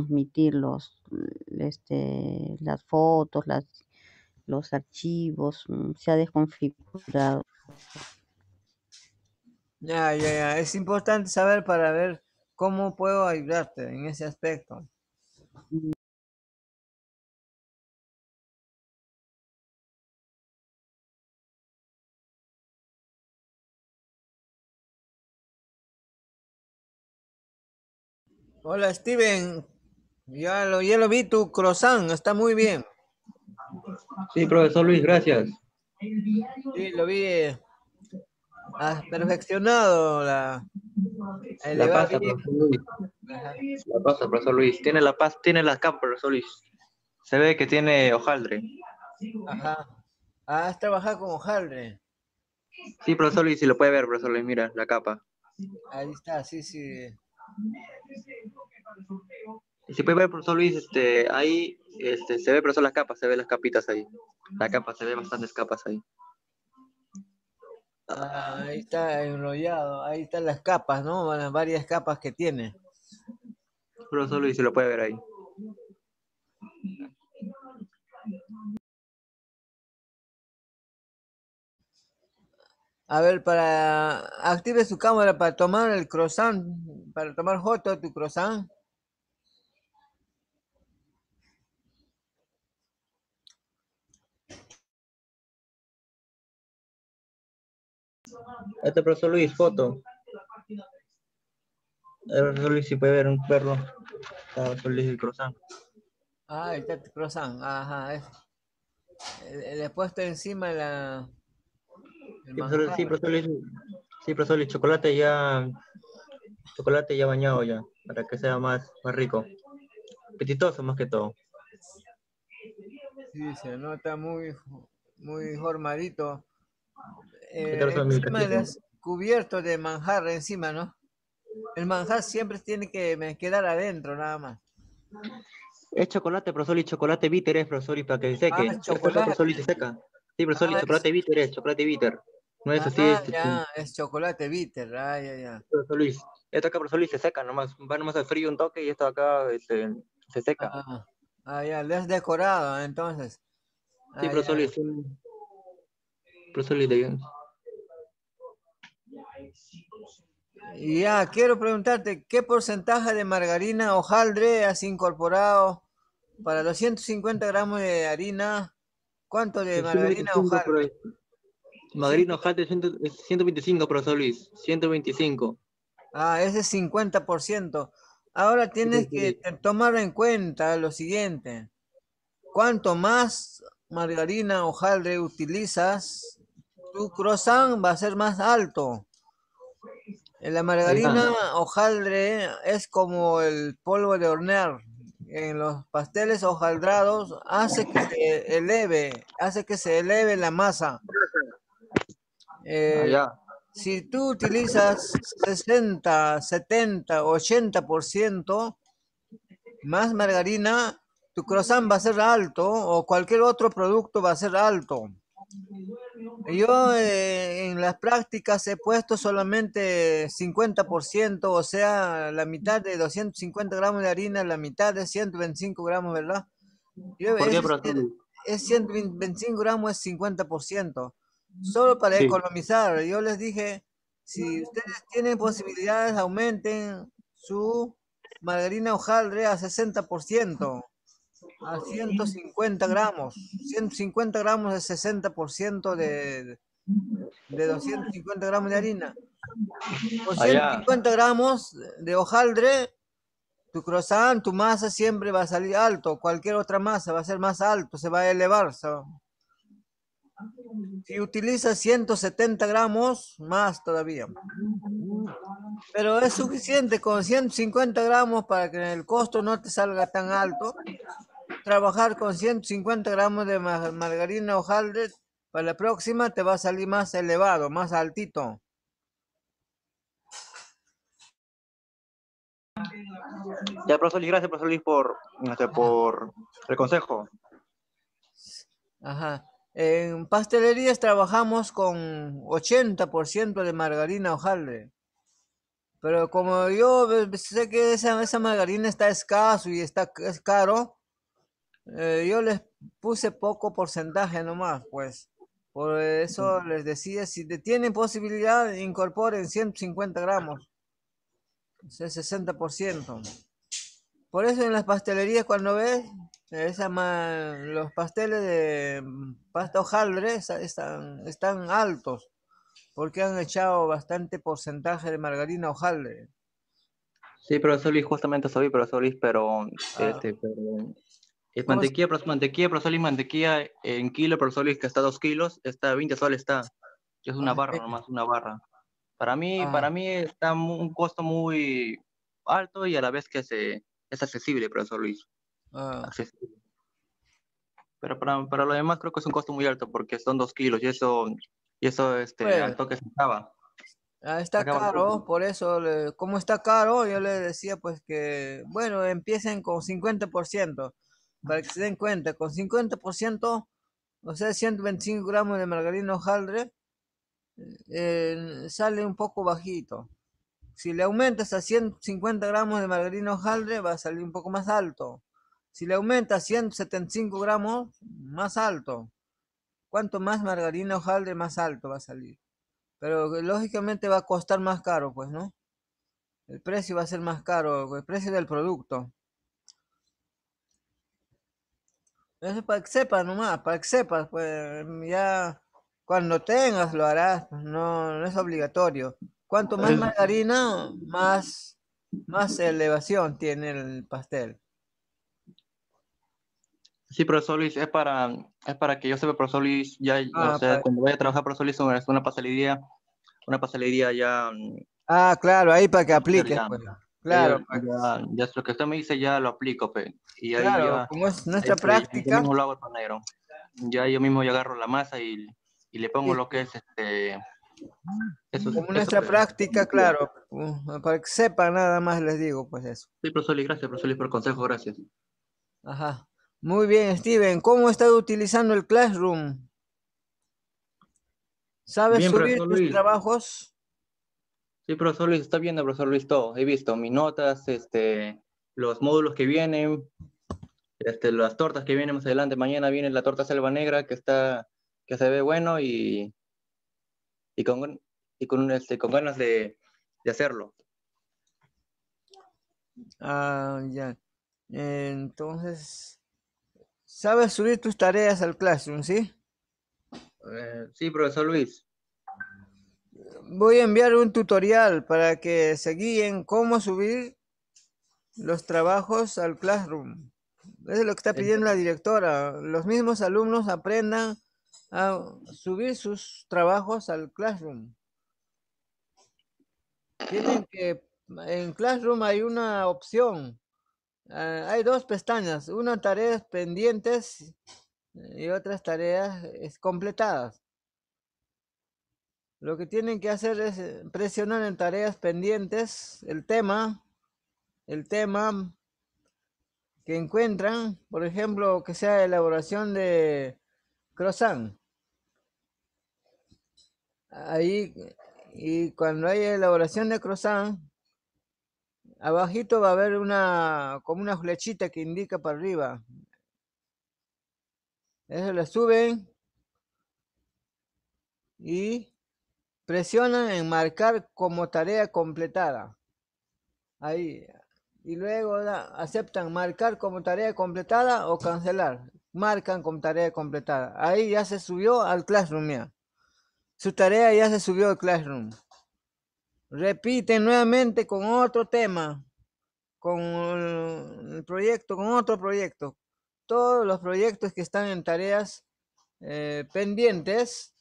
transmitir los, este, las fotos, las, los archivos, mm, se ha desconfigurado. Ya, ya, ya. Es importante saber para ver cómo puedo ayudarte en ese aspecto. Mm. Hola Steven, ya lo, ya lo vi tu croissant, está muy bien. Sí, profesor Luis, gracias. Sí, lo vi. has eh, ah, perfeccionado la... La pasta, profesor Luis. La profesor Luis. Tiene la pasta, tiene la capa, profesor Luis. Se ve que tiene hojaldre. Ajá. Ah, has trabajado con hojaldre. Sí, profesor Luis, si lo puede ver, profesor Luis, mira la capa. Ahí está, sí, sí. Se puede ver, profesor Luis, este, ahí este, se ve, son las capas, se ven las capitas ahí. La capa, se ve bastantes capas ahí. Ah, ahí está enrollado, ahí están las capas, ¿no? Las varias capas que tiene. Profesor Luis, se lo puede ver ahí. A ver, para active su cámara para tomar el croissant, para tomar Joto tu croissant. Este profesor Luis, foto. El profesor Luis, si puede ver un perro. Ah, el profesor Luis, el croissant. Ah, el croissant, ajá. Eh, eh, le he puesto encima la... Sí profesor, Luis, sí, profesor Luis, chocolate ya... Chocolate ya bañado ya, para que sea más, rico. Apetitoso más que todo. Sí, se nota muy, muy formadito cubierto eh, encima de de manjar encima, ¿no? El manjar siempre tiene que quedar adentro, nada más. Es chocolate, profesor, y chocolate bitter es, profesor, y para que ah, seque. Ah, chocolate. Profesor, y se seca. Sí, profesor, ah, y chocolate bitter es, chocolate bitter. No es así. Es, ya, este, es chocolate bitter, ah, ya, ya. esto acá, profesor Luis, se seca nomás. Va nomás al frío un toque y esto acá este, se seca. Ah, ya, le has decorado, entonces. sí, ah, profesor Luis. Profesor Luis, de Ya, quiero preguntarte, ¿qué porcentaje de margarina hojaldre has incorporado para los 150 gramos de harina? ¿Cuánto de margarina hojaldre? Margarina hojaldre 125, profesor Luis, 125. Ah, ese es 50%. Ahora tienes que tomar en cuenta lo siguiente. Cuanto más margarina o hojaldre utilizas, tu croissant va a ser más alto. La margarina hojaldre es como el polvo de hornear. En los pasteles hojaldrados hace que se eleve, hace que se eleve la masa. Ah, eh, si tú utilizas 60, 70, 80% más margarina, tu croissant va a ser alto o cualquier otro producto va a ser alto. Yo eh, en las prácticas he puesto solamente 50%, o sea, la mitad de 250 gramos de harina, la mitad de 125 gramos, ¿verdad? ¿Por es, qué, es, 125 gramos, es 50%. Solo para economizar. Yo les dije, si ustedes tienen posibilidades, aumenten su margarina hojaldre a 60% a 150 gramos, 150 gramos es 60% de, de 250 gramos de harina. 150 gramos de hojaldre, tu croissant, tu masa siempre va a salir alto. Cualquier otra masa va a ser más alto, se va a elevar. Si utilizas 170 gramos, más todavía. Pero es suficiente con 150 gramos para que el costo no te salga tan alto trabajar con 150 gramos de margarina hojaldre, para la próxima te va a salir más elevado, más altito. Ya, profesor Luis, gracias, profesor por, este, por el consejo. Ajá. En pastelerías trabajamos con 80% de margarina hojaldre. Pero como yo sé que esa, margarina está escaso y está es caro, eh, yo les puse poco porcentaje nomás, pues. Por eso les decía, si tienen posibilidad, incorporen 150 gramos. Es el 60%. Por eso en las pastelerías cuando ves, esa los pasteles de mm, pasta hojaldre están, están altos, porque han echado bastante porcentaje de margarina hojaldre. Sí, profesor Luis, justamente soy profesor Luis, pero, pero ah. este, es mantequilla, es mantequilla, y mantequilla en kilo, Luis, que está 2 kilos, está 20 soles, está. Es una barra nomás, una barra. Para mí, ah. para mí está un costo muy alto y a la vez que se, es accesible, profesor Luis. Ah. Accesible. Pero para, para, lo demás creo que es un costo muy alto porque son 2 kilos y eso, y eso este, pues. alto toque se acaba. Ah, está caro, por eso, como está caro, yo le decía pues que, bueno, empiecen con 50% para que se den cuenta, con 50%, o sea, 125 gramos de margarina hojaldre, eh, sale un poco bajito. Si le aumentas a 150 gramos de margarina hojaldre, va a salir un poco más alto. Si le aumentas a 175 gramos, más alto. Cuanto más margarina hojaldre, más alto va a salir. Pero lógicamente va a costar más caro, pues, ¿no? El precio va a ser más caro, el precio del producto. Eso para que sepas nomás, para que sepas, pues ya cuando tengas lo harás, pues, no, es obligatorio. Cuanto más margarina, más, más elevación tiene el pastel. Sí, profesor Luis, es para, es para que yo sepa, profesor Luis, ya, o ah, sea, cuando vaya a trabajar, profesor Luis, es una pastelería, una pastelería ya... Mm, ah, claro, ahí para que apliques. Pues. Claro. Pues. Ya, lo que usted me dice ya lo aplico, Y claro, como es nuestra este, práctica. Yo mismo lo hago Ya yo mismo yo agarro la masa y, le pongo lo que es este. como nuestra práctica, claro. Mm, para que sepa nada más les digo, pues eso. Sí, profesor, gracias, profesor, por el consejo, gracias. Ajá. Muy bien, Steven. ¿Cómo estás utilizando el Classroom? ¿Sabes subir tus trabajos? Sí, profesor Luis, está viendo, profesor Luis, todo. He visto mis notas, este, los módulos que vienen, este, las tortas que vienen más adelante. Mañana viene la torta selva negra que está, que se ve bueno y, y con, y con, este, con ganas de, hacerlo. Ah, ya. Entonces, ¿sabes subir tus tareas al Classroom, sí? Eh, sí, profesor Luis voy a enviar un tutorial para que se guíen cómo subir los trabajos al Classroom. es lo que está pidiendo la directora. Los mismos alumnos aprendan a subir sus trabajos al Classroom. Tienen que, en Classroom hay una opción. Ah, hay dos pestañas, una tareas pendientes y otras tareas completadas. Lo que tienen que hacer es eh, presionar en tareas pendientes el tema, el tema que encuentran, por ejemplo, que sea elaboración de croissant. Ahí, y cuando hay elaboración de croissant, abajito va a haber una, como una flechita que indica para arriba. Eso la suben y presionan en marcar como tarea completada. Ahí. Y luego aceptan marcar como tarea completada o cancelar. Marcan como tarea completada. Ahí ya se subió al Classroom ya. Su tarea ya se subió al Classroom. Repiten nuevamente con otro tema, con el proyecto, con otro proyecto. Todos los proyectos que están en tareas eh, pendientes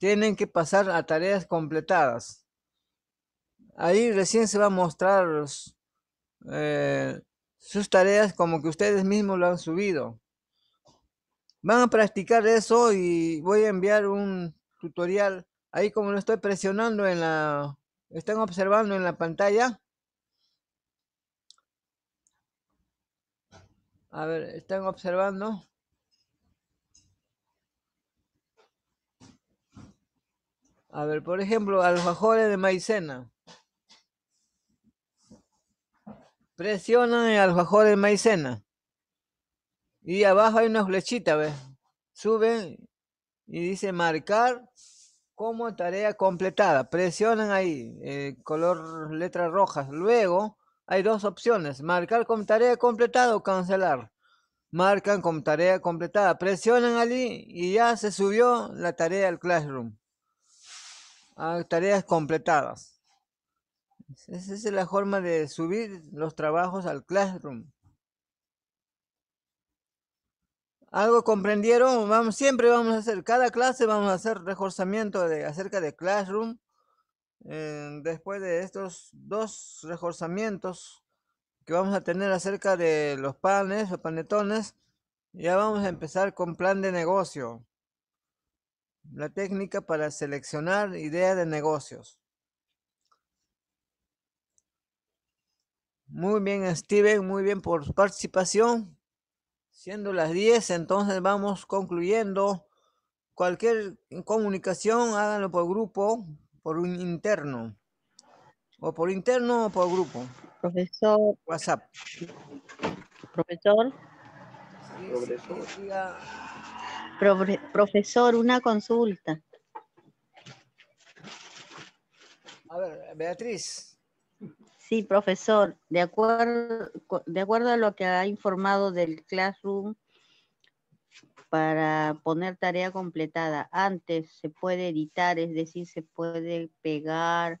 tienen que pasar a tareas completadas. Ahí recién se va a mostrar eh, sus tareas como que ustedes mismos lo han subido. Van a practicar eso y voy a enviar un tutorial. Ahí como lo estoy presionando en la... Están observando en la pantalla. A ver, están observando. A ver, por ejemplo, alfajores de maicena. Presionan el alfajor de maicena. Y abajo hay una flechita, ¿ves? Suben y dice marcar como tarea completada. Presionan ahí, eh, color letras rojas. Luego hay dos opciones, marcar como tarea completada o cancelar. Marcan como tarea completada. Presionan allí y ya se subió la tarea al Classroom tareas completadas. Esa es la forma de subir los trabajos al classroom. ¿Algo comprendieron? Vamos, siempre vamos a hacer, cada clase vamos a hacer reforzamiento de, acerca de classroom. Eh, después de estos dos reforzamientos que vamos a tener acerca de los panes o panetones, ya vamos a empezar con plan de negocio. La técnica para seleccionar ideas de negocios. Muy bien, Steven, muy bien por su participación. Siendo las 10, entonces vamos concluyendo. Cualquier comunicación, háganlo por grupo, por un interno. O por interno o por grupo. Profesor. WhatsApp. Profesor. Sí, profesor, una consulta. A ver, Beatriz. Sí, profesor, de acuerdo, de acuerdo a lo que ha informado del Classroom, para poner tarea completada, antes se puede editar, es decir, se puede pegar,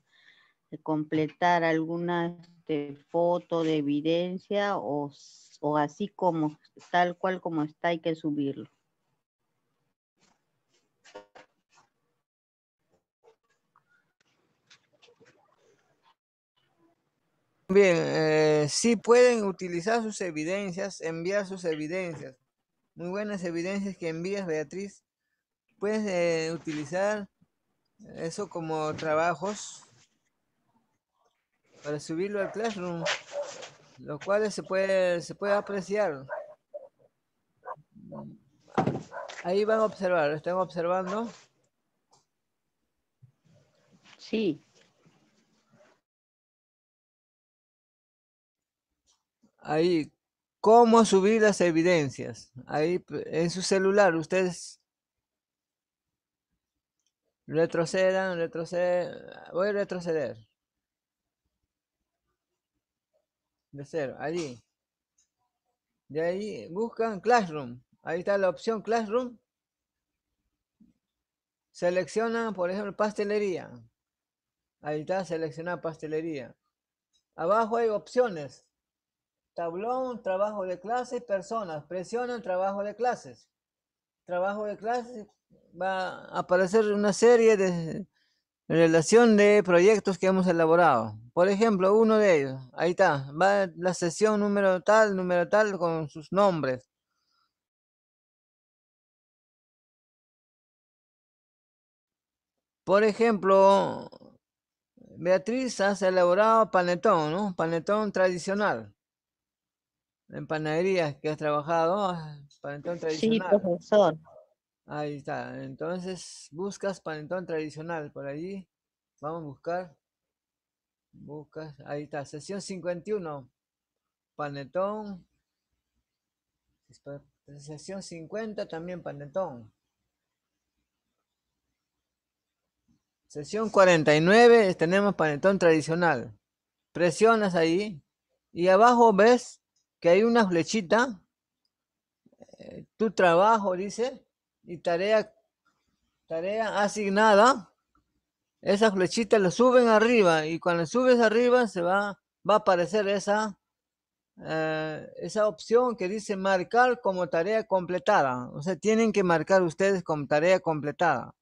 completar alguna este, foto de evidencia o, o así como, tal cual como está, hay que subirlo. Bien, eh, sí pueden utilizar sus evidencias, enviar sus evidencias. Muy buenas evidencias que envías, Beatriz. Puedes eh, utilizar eso como trabajos para subirlo al Classroom, lo cual se puede, se puede apreciar. Ahí van a observar, están observando. Sí. Ahí, cómo subir las evidencias. Ahí en su celular, ustedes retrocedan, retroceden. Voy a retroceder. De cero, allí. De ahí buscan Classroom. Ahí está la opción Classroom. Seleccionan, por ejemplo, pastelería. Ahí está, seleccionar pastelería. Abajo hay opciones. Tablón, trabajo de clases, personas. Presionan trabajo de clases. Trabajo de clases va a aparecer una serie de relación de proyectos que hemos elaborado. Por ejemplo, uno de ellos, ahí está, va la sesión número tal, número tal con sus nombres. Por ejemplo, Beatriz ha elaborado panetón, ¿no? Panetón tradicional en panaderías que has trabajado, ah, panetón tradicional. Sí, profesor. Ahí está. Entonces, buscas panetón tradicional por allí. Vamos a buscar. Buscas. Ahí está. Sesión 51. Panetón. Sesión 50 también panetón. Sesión 49 tenemos panetón tradicional. Presionas ahí y abajo ves que hay una flechita, eh, tu trabajo, dice, y tarea, tarea asignada. Esa flechita la suben arriba y cuando subes arriba se va, va a aparecer esa, eh, esa opción que dice marcar como tarea completada. O sea, tienen que marcar ustedes como tarea completada.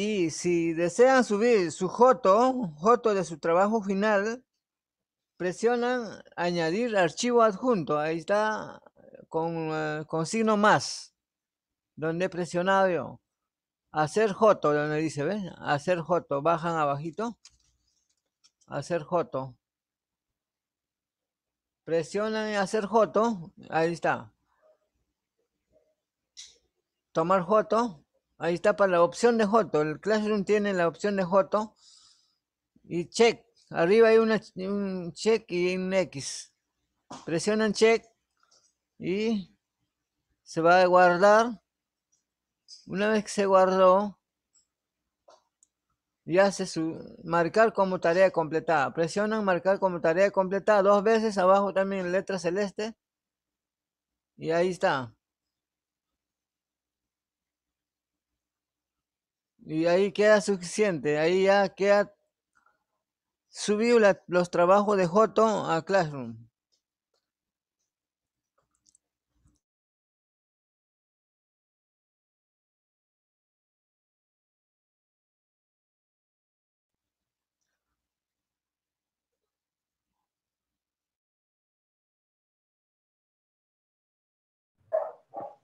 Y si desean subir su Joto, Joto de su trabajo final, presionan añadir archivo adjunto. Ahí está con, eh, con signo más, donde he presionado yo. Hacer Joto, donde dice, ¿ves? Hacer Joto. Bajan abajito. Hacer Joto. Presionan hacer Joto. Ahí está. Tomar Joto. Ahí está para la opción de Joto. El Classroom tiene la opción de Joto. Y check. Arriba hay un check y un X. Presionan check y se va a guardar. Una vez que se guardó, ya se su marcar como tarea completada. Presionan marcar como tarea completada dos veces abajo también letra celeste. Y ahí está. Y ahí queda suficiente, ahí ya queda subido los trabajos de Joto a Classroom.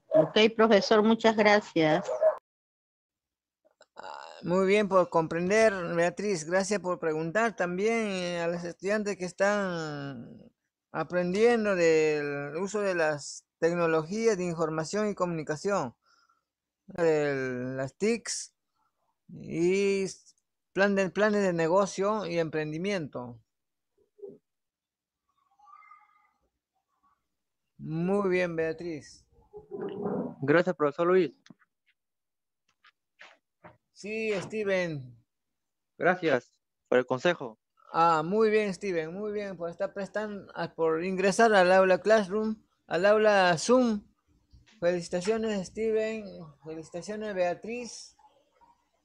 Ok, profesor, muchas gracias. Muy bien por comprender, Beatriz. Gracias por preguntar también eh, a los estudiantes que están aprendiendo del uso de las tecnologías de información y comunicación, las TICs y plan de, planes de negocio y emprendimiento. Muy bien, Beatriz. Gracias, profesor Luis. Sí, Steven. Gracias por el consejo. Ah, muy bien, Steven, muy bien por pues estar prestando, ah, por ingresar al aula Classroom, al aula Zoom. Felicitaciones, Steven. Felicitaciones, Beatriz.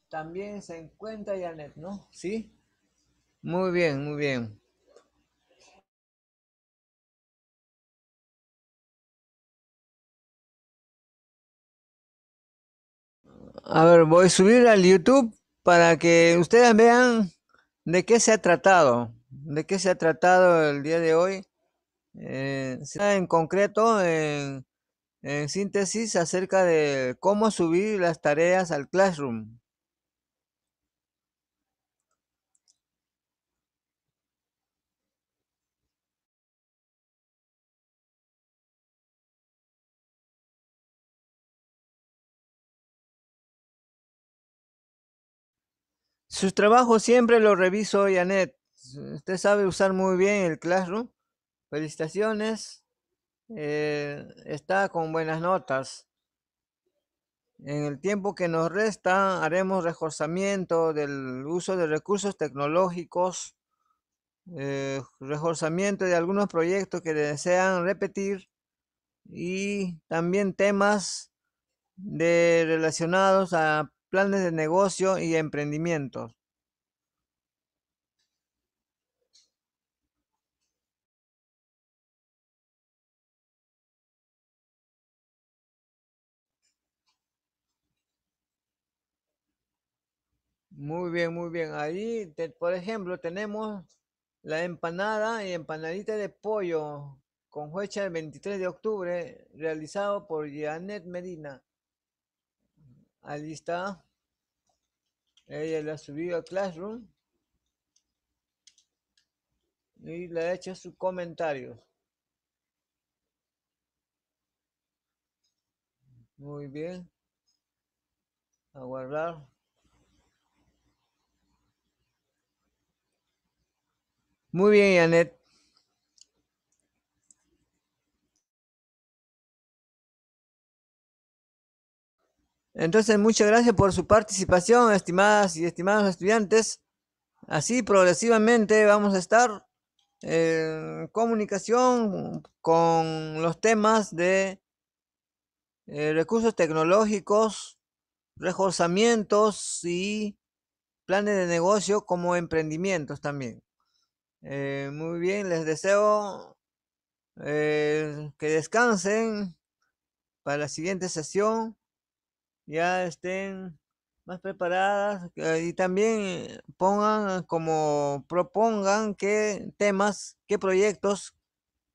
También se encuentra Janet, ¿no? Sí. Muy bien, muy bien. A ver, voy a subir al YouTube para que ustedes vean de qué se ha tratado, de qué se ha tratado el día de hoy. Eh, en concreto, en, en síntesis, acerca de cómo subir las tareas al Classroom. Sus trabajos siempre los reviso, Janet. Usted sabe usar muy bien el Classroom. Felicitaciones. Eh, está con buenas notas. En el tiempo que nos resta, haremos reforzamiento del uso de recursos tecnológicos, eh, reforzamiento de algunos proyectos que desean repetir y también temas de, relacionados a planes de negocio y emprendimientos. Muy bien, muy bien. Ahí, por ejemplo, tenemos la empanada y empanadita de pollo con fecha del 23 de octubre, realizado por Janet Medina. Ahí está. Ella la subido a Classroom. Y le ha hecho su comentario. Muy bien. A guardar. Muy bien, Janet. Entonces, muchas gracias por su participación, estimadas y estimados estudiantes. Así progresivamente vamos a estar en eh, comunicación con los temas de eh, recursos tecnológicos, reforzamientos y planes de negocio como emprendimientos también. Eh, muy bien, les deseo que descansen para la siguiente sesión ya estén más preparadas eh, y también pongan como propongan qué temas, qué proyectos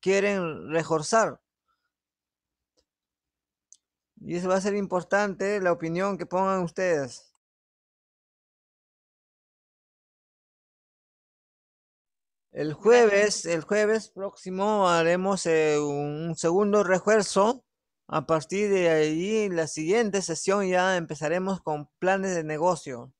quieren reforzar. Y eso va a ser importante la opinión que pongan ustedes. El jueves, el jueves próximo haremos eh, un segundo refuerzo a partir de ahí, en la siguiente sesión ya empezaremos con planes de negocio.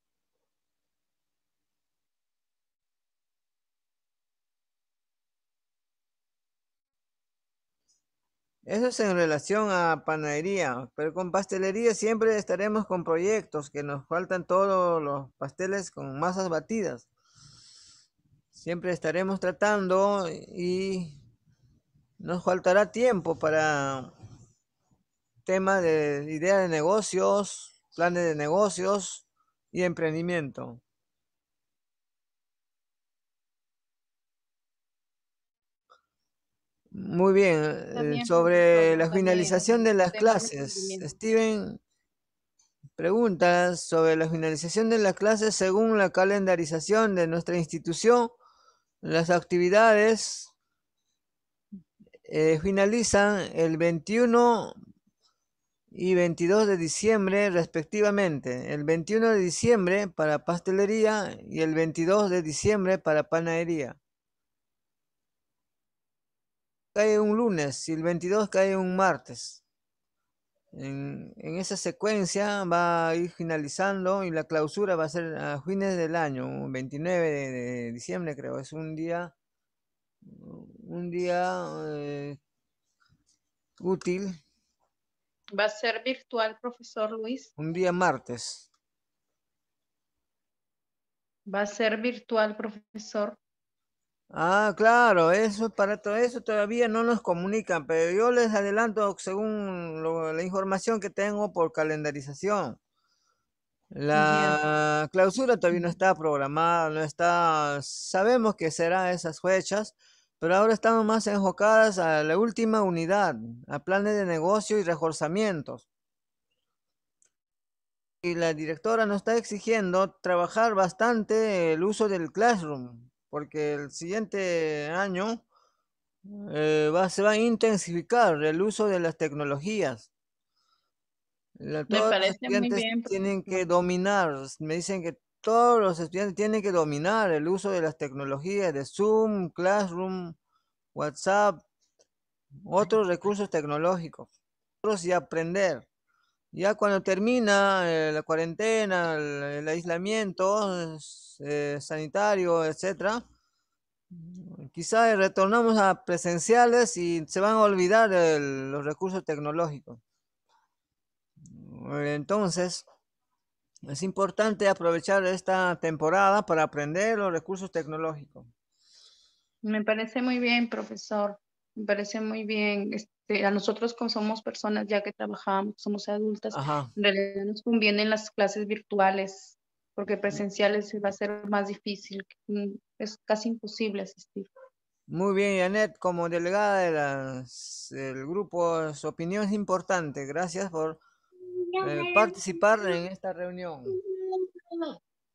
Eso es en relación a panadería, pero con pastelería siempre estaremos con proyectos que nos faltan todos los pasteles con masas batidas. Siempre estaremos tratando y nos faltará tiempo para tema de idea de negocios, planes de negocios y emprendimiento. Muy bien, eh, sobre la finalización de las clases. Steven pregunta sobre la finalización de las clases según la calendarización de nuestra institución. Las actividades eh, finalizan el 21 y 22 de diciembre respectivamente. El 21 de diciembre para pastelería y el 22 de diciembre para panadería. Cae un lunes y el 22 cae un martes. En, esa secuencia va a ir finalizando y la clausura va a ser a fines del año, 29 de, diciembre creo, es un día, un día eh, útil Va a ser virtual, profesor Luis. Un día martes. Va a ser virtual, profesor. Ah, claro, eso para todo eso todavía no nos comunican, pero yo les adelanto según la información que tengo por calendarización. La clausura todavía no está programada, no está, sabemos que será esas fechas, pero ahora estamos más enfocadas a la última unidad, a planes de negocio y reforzamientos. Y la directora nos está exigiendo trabajar bastante el uso del classroom, porque el siguiente año eh, va, se va a intensificar el uso de las tecnologías. me parece muy bien. Tienen que dominar, me dicen que todos los estudiantes tienen que dominar el uso de las tecnologías de Zoom, Classroom, WhatsApp, otros recursos tecnológicos y aprender. Ya cuando termina eh, la cuarentena, el, aislamiento eh, sanitario, etcétera, quizás retornamos a presenciales y se van a olvidar los recursos tecnológicos. Entonces, es importante aprovechar esta temporada para aprender los recursos tecnológicos. Me parece muy bien, profesor. Me parece muy bien. Este, a nosotros como somos personas ya que trabajamos, somos adultas, en nos convienen las clases virtuales porque presenciales va a ser más difícil, mm, es casi imposible asistir. Muy bien, Janet, como delegada del grupo, su opinión es importante. Gracias por eh, participar en esta reunión.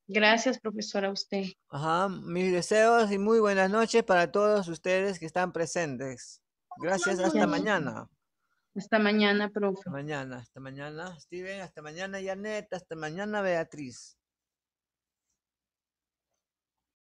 Gracias, profesora, usted. Ajá, mis deseos y muy buenas noches para todos ustedes que están presentes. Gracias, hasta mañana. Hasta mañana, profe. Hasta mañana, hasta mañana, Steven, hasta mañana, Janet, hasta mañana, Beatriz.